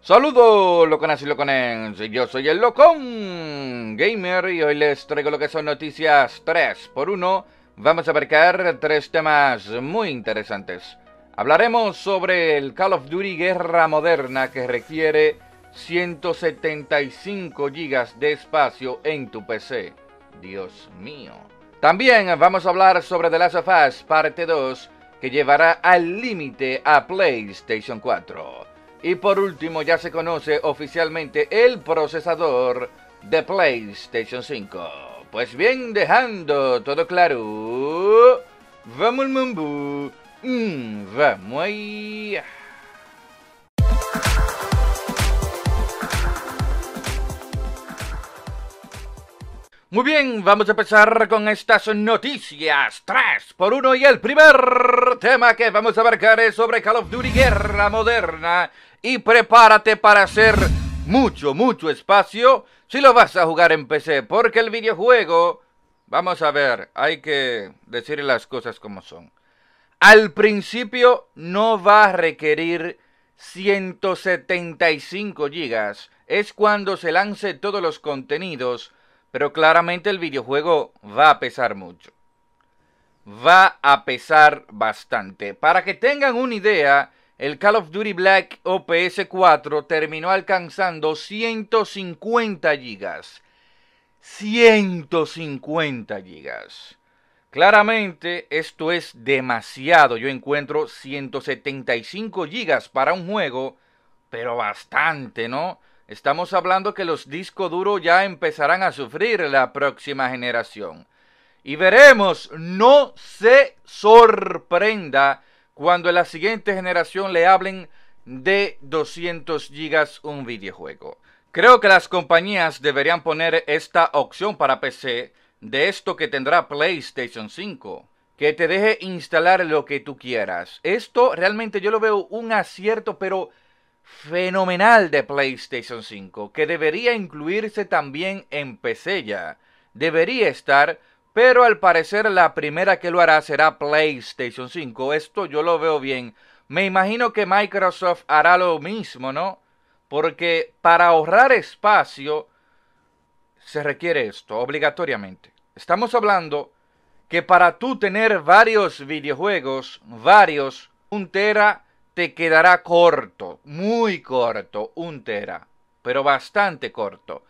Saludos loconas y loconens, yo soy el Locón Gamer y hoy les traigo lo que son noticias 3 por 1 Vamos a abarcar tres temas muy interesantes. Hablaremos sobre el Call of Duty Guerra Moderna que requiere 175 GB de espacio en tu PC. Dios mío. También vamos a hablar sobre The Last of Us Parte 2 que llevará al límite a PlayStation 4. Y por último ya se conoce oficialmente el procesador de PlayStation 5. Pues bien, dejando todo claro, vamos al mm, vamos ahí. Muy bien, vamos a empezar con estas noticias 3 por 1 y el primer tema que vamos a abarcar es sobre Call of Duty Guerra Moderna y prepárate para hacer mucho, mucho espacio si lo vas a jugar en PC porque el videojuego, vamos a ver, hay que decir las cosas como son. Al principio no va a requerir 175 GB, es cuando se lance todos los contenidos pero claramente el videojuego va a pesar mucho. Va a pesar bastante. Para que tengan una idea, el Call of Duty Black OPS 4 terminó alcanzando 150 GB, 150 GB. Claramente esto es demasiado. Yo encuentro 175 GB para un juego, pero bastante, ¿no? Estamos hablando que los discos duros ya empezarán a sufrir la próxima generación. Y veremos, no se sorprenda cuando en la siguiente generación le hablen de 200 gigas un videojuego. Creo que las compañías deberían poner esta opción para PC de esto que tendrá PlayStation 5, que te deje instalar lo que tú quieras. Esto realmente yo lo veo un acierto, pero fenomenal de PlayStation 5, que debería incluirse también en PC ya. Debería estar, pero al parecer la primera que lo hará será PlayStation 5. Esto yo lo veo bien. Me imagino que Microsoft hará lo mismo, ¿no? Porque para ahorrar espacio se requiere esto, obligatoriamente. Estamos hablando que para tú tener varios videojuegos, varios, un tera te quedará corto, muy corto, un tera, pero bastante corto.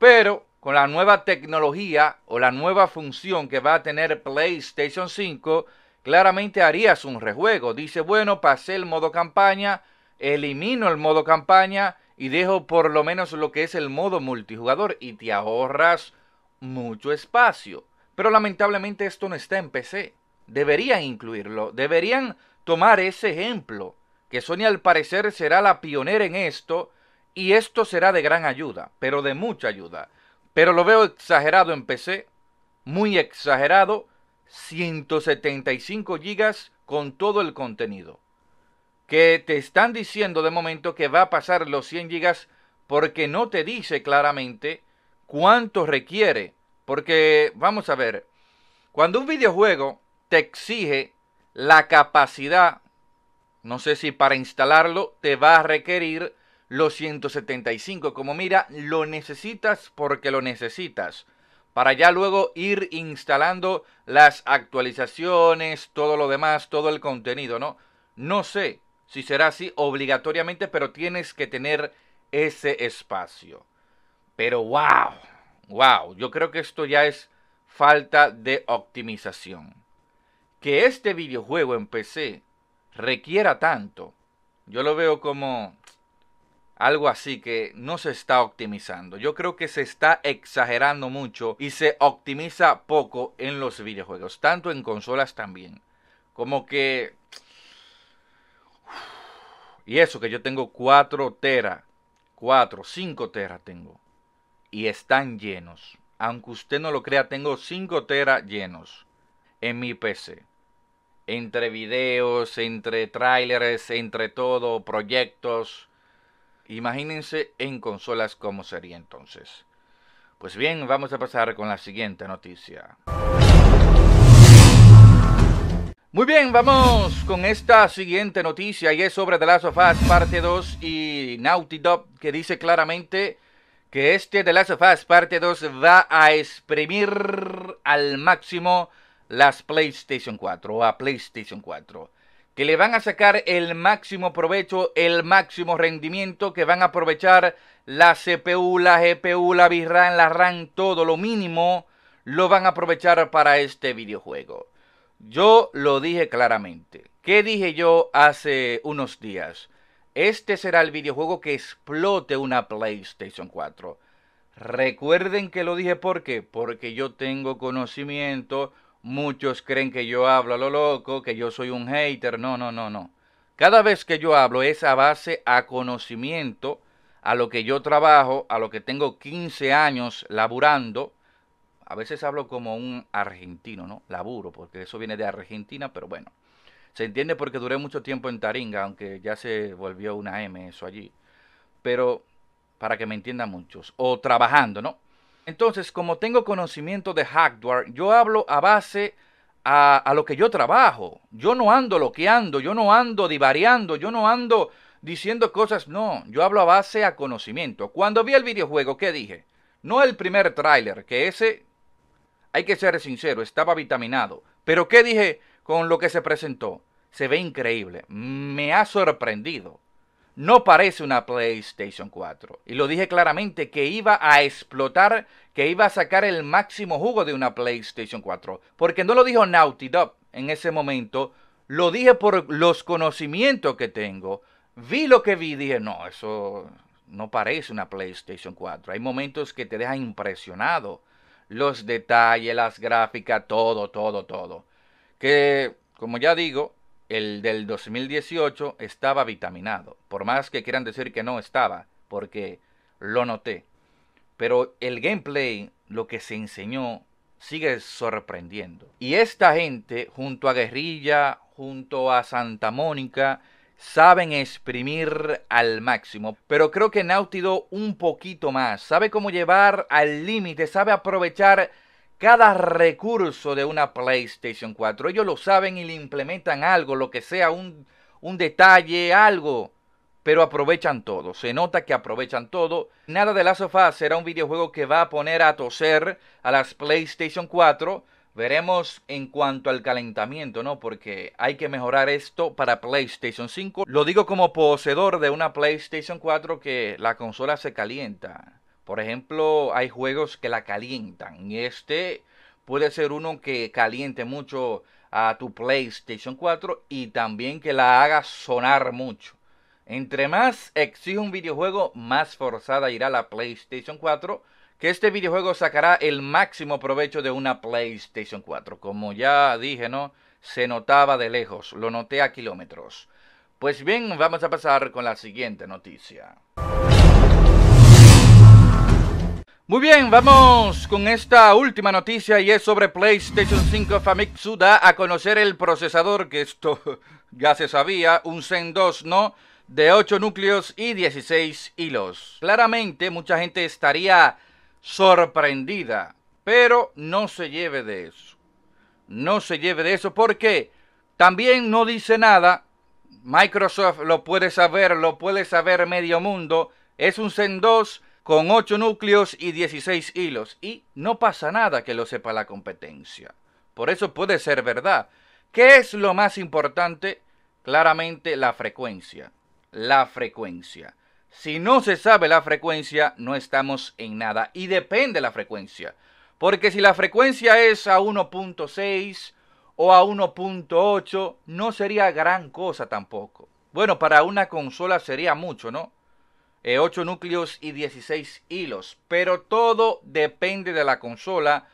Pero con la nueva tecnología o la nueva función que va a tener PlayStation 5, claramente harías un rejuego. Dice, bueno, pasé el modo campaña, elimino el modo campaña y dejo por lo menos lo que es el modo multijugador y te ahorras mucho espacio. Pero lamentablemente esto no está en PC. Deberían incluirlo, deberían tomar ese ejemplo que Sony al parecer será la pionera en esto y esto será de gran ayuda, pero de mucha ayuda. Pero lo veo exagerado en PC, muy exagerado, 175 GB con todo el contenido. Que te están diciendo de momento que va a pasar los 100 GB porque no te dice claramente cuánto requiere. Porque, vamos a ver, cuando un videojuego te exige la capacidad no sé si para instalarlo te va a requerir los 175. Como mira, lo necesitas porque lo necesitas. Para ya luego ir instalando las actualizaciones, todo lo demás, todo el contenido, ¿no? No sé si será así obligatoriamente, pero tienes que tener ese espacio. Pero wow, wow, yo creo que esto ya es falta de optimización. Que este videojuego en PC requiera tanto, yo lo veo como algo así que no se está optimizando. Yo creo que se está exagerando mucho y se optimiza poco en los videojuegos, tanto en consolas también. Como que... Y eso que yo tengo 4 tera, 4, 5 tera tengo. Y están llenos. Aunque usted no lo crea, tengo 5 tera llenos en mi PC entre videos, entre trailers, entre todo, proyectos. Imagínense en consolas cómo sería entonces. Pues bien, vamos a pasar con la siguiente noticia. Muy bien, vamos con esta siguiente noticia y es sobre The Last of Us parte 2 y Naughty Dog que dice claramente que este The Last of Us parte 2 va a exprimir al máximo las PlayStation 4 a PlayStation 4, que le van a sacar el máximo provecho, el máximo rendimiento, que van a aprovechar la CPU, la GPU, la VRAM, la RAM, todo lo mínimo, lo van a aprovechar para este videojuego. Yo lo dije claramente. ¿Qué dije yo hace unos días? Este será el videojuego que explote una PlayStation 4. Recuerden que lo dije porque porque yo tengo conocimiento, Muchos creen que yo hablo a lo loco, que yo soy un hater. No, no, no, no. Cada vez que yo hablo es a base a conocimiento, a lo que yo trabajo, a lo que tengo 15 años laburando. A veces hablo como un argentino, ¿no? Laburo, porque eso viene de Argentina, pero bueno. Se entiende porque duré mucho tiempo en Taringa, aunque ya se volvió una M eso allí. Pero para que me entiendan muchos. O trabajando, ¿no? Entonces, como tengo conocimiento de hardware, yo hablo a base a, lo que yo trabajo. Yo no ando loqueando, yo no ando divariando, yo no ando diciendo cosas, no, yo hablo a base a conocimiento. Cuando vi el videojuego, ¿qué dije? No el primer tráiler, que ese, hay que ser sincero, estaba vitaminado. Pero ¿qué dije con lo que se presentó? Se ve increíble, me ha sorprendido no parece una PlayStation 4. Y lo dije claramente que iba a explotar, que iba a sacar el máximo jugo de una PlayStation 4. Porque no lo dijo Naughty Dog en ese momento, lo dije por los conocimientos que tengo. Vi lo que vi y dije, no, eso no parece una PlayStation 4. Hay momentos que te dejan impresionado. Los detalles, las gráficas, todo, todo, todo. Que, como ya digo, el del 2018 estaba vitaminado, por más que quieran decir que no estaba, porque lo noté. Pero el gameplay, lo que se enseñó, sigue sorprendiendo. Y esta gente, junto a Guerrilla, junto a Santa Mónica, saben exprimir al máximo. Pero creo que Nautido un poquito más. Sabe cómo llevar al límite, sabe aprovechar cada recurso de una PlayStation 4. Ellos lo saben y le implementan algo, lo que sea, un, detalle, algo. Pero aprovechan todo, se nota que aprovechan todo. Nada de la Us será un videojuego que va a poner a toser a las PlayStation 4. Veremos en cuanto al calentamiento, ¿no? Porque hay que mejorar esto para PlayStation 5. Lo digo como poseedor de una PlayStation 4 que la consola se calienta. Por ejemplo, hay juegos que la calientan. Y este puede ser uno que caliente mucho a tu PlayStation 4 y también que la haga sonar mucho. Entre más exige un videojuego, más forzada irá la PlayStation 4, que este videojuego sacará el máximo provecho de una PlayStation 4. Como ya dije, ¿no? Se notaba de lejos, lo noté a kilómetros. Pues bien, vamos a pasar con la siguiente noticia. Muy bien, vamos con esta última noticia y es sobre PlayStation 5 Famitsu da a conocer el procesador, que esto ya se sabía, un Zen 2, ¿no? De 8 núcleos y 16 hilos. Claramente mucha gente estaría sorprendida, pero no se lleve de eso. No se lleve de eso porque también no dice nada. Microsoft lo puede saber, lo puede saber medio mundo. Es un Zen 2 con 8 núcleos y 16 hilos, y no pasa nada que lo sepa la competencia. Por eso puede ser verdad. ¿Qué es lo más importante? Claramente la frecuencia. La frecuencia. Si no se sabe la frecuencia, no estamos en nada. Y depende la frecuencia. Porque si la frecuencia es a 1.6 o a 1.8, no sería gran cosa tampoco. Bueno, para una consola sería mucho, ¿no? 8 eh, núcleos y 16 hilos. Pero todo depende de la consola,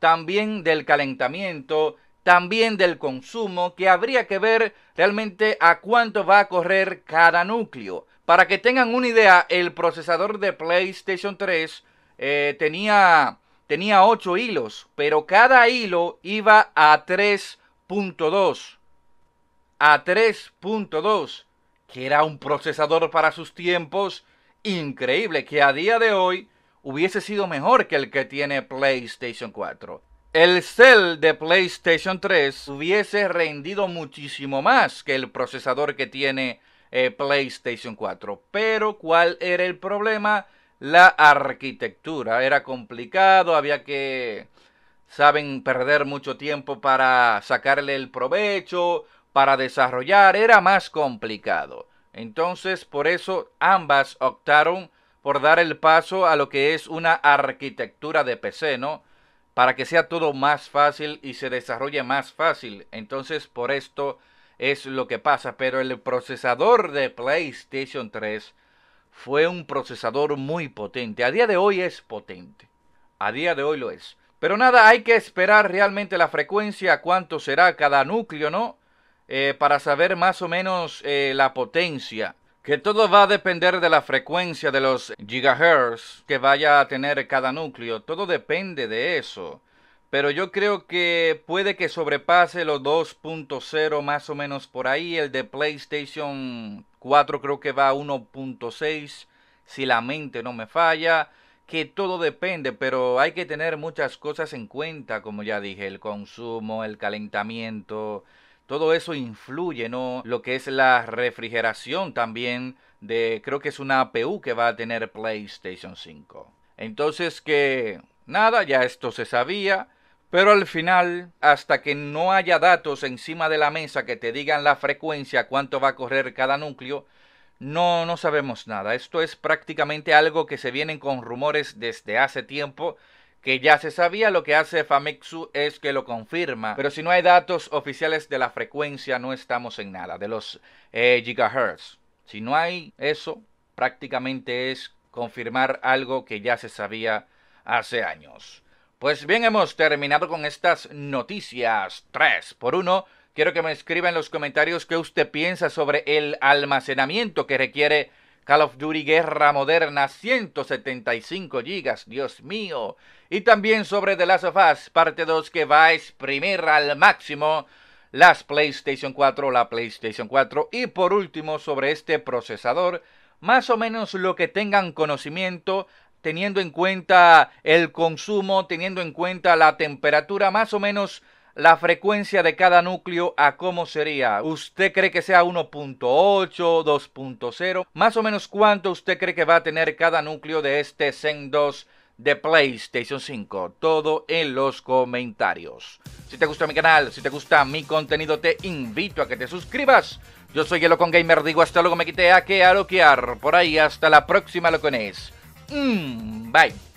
también del calentamiento, también del consumo, que habría que ver realmente a cuánto va a correr cada núcleo. Para que tengan una idea, el procesador de PlayStation 3 eh, tenía, tenía 8 hilos, pero cada hilo iba a 3.2. A 3.2, que era un procesador para sus tiempos increíble que a día de hoy hubiese sido mejor que el que tiene PlayStation 4. El cel de PlayStation 3 hubiese rendido muchísimo más que el procesador que tiene eh, PlayStation 4. Pero ¿cuál era el problema? La arquitectura. Era complicado, había que, saben, perder mucho tiempo para sacarle el provecho, para desarrollar. Era más complicado. Entonces, por eso ambas optaron por dar el paso a lo que es una arquitectura de PC, ¿no? Para que sea todo más fácil y se desarrolle más fácil. Entonces, por esto es lo que pasa. Pero el procesador de PlayStation 3 fue un procesador muy potente. A día de hoy es potente. A día de hoy lo es. Pero nada, hay que esperar realmente la frecuencia, cuánto será cada núcleo, ¿no? Eh, para saber más o menos eh, la potencia. Que todo va a depender de la frecuencia de los gigahertz que vaya a tener cada núcleo. Todo depende de eso. Pero yo creo que puede que sobrepase los 2.0 más o menos por ahí. El de PlayStation 4 creo que va a 1.6 si la mente no me falla que todo depende, pero hay que tener muchas cosas en cuenta, como ya dije, el consumo, el calentamiento, todo eso influye, ¿no? Lo que es la refrigeración también de, creo que es una APU que va a tener PlayStation 5. Entonces que, nada, ya esto se sabía, pero al final, hasta que no haya datos encima de la mesa que te digan la frecuencia, cuánto va a correr cada núcleo, no, no sabemos nada. Esto es prácticamente algo que se vienen con rumores desde hace tiempo que ya se sabía, lo que hace FAMEXU es que lo confirma. Pero si no hay datos oficiales de la frecuencia, no estamos en nada, de los eh, gigahertz. Si no hay eso, prácticamente es confirmar algo que ya se sabía hace años. Pues bien, hemos terminado con estas noticias Tres por uno, Quiero que me escriba en los comentarios qué usted piensa sobre el almacenamiento que requiere Call of Duty Guerra Moderna 175 GB, Dios mío. Y también sobre The Last of Us parte 2 que va a exprimir al máximo las PlayStation 4, la PlayStation 4 y por último sobre este procesador, más o menos lo que tengan conocimiento teniendo en cuenta el consumo, teniendo en cuenta la temperatura, más o menos la frecuencia de cada núcleo a cómo sería. ¿Usted cree que sea 1.8, 2.0? Más o menos cuánto usted cree que va a tener cada núcleo de este Zen 2 de PlayStation 5. Todo en los comentarios. Si te gusta mi canal, si te gusta mi contenido, te invito a que te suscribas. Yo soy con Gamer, digo hasta luego, me quité a que a loquear. Por ahí, hasta la próxima, locones. Mm, bye.